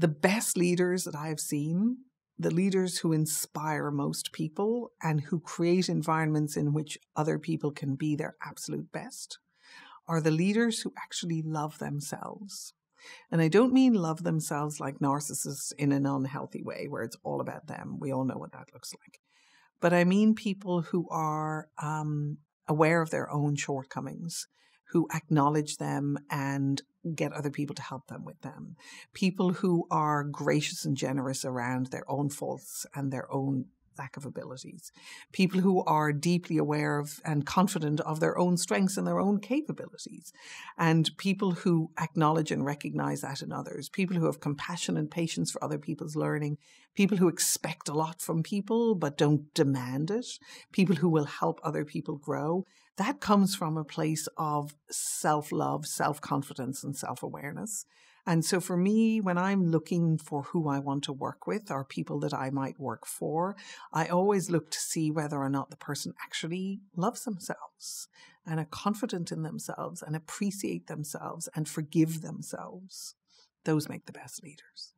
the best leaders that I've seen, the leaders who inspire most people and who create environments in which other people can be their absolute best, are the leaders who actually love themselves. And I don't mean love themselves like narcissists in an unhealthy way where it's all about them. We all know what that looks like. But I mean people who are um, aware of their own shortcomings who acknowledge them and get other people to help them with them. People who are gracious and generous around their own faults and their own lack of abilities, people who are deeply aware of and confident of their own strengths and their own capabilities, and people who acknowledge and recognize that in others, people who have compassion and patience for other people's learning, people who expect a lot from people but don't demand it, people who will help other people grow. That comes from a place of self love, self confidence, and self awareness. And so for me, when I'm looking for who I want to work with or people that I might work for, I always look to see whether or not the person actually loves themselves and are confident in themselves and appreciate themselves and forgive themselves. Those make the best leaders.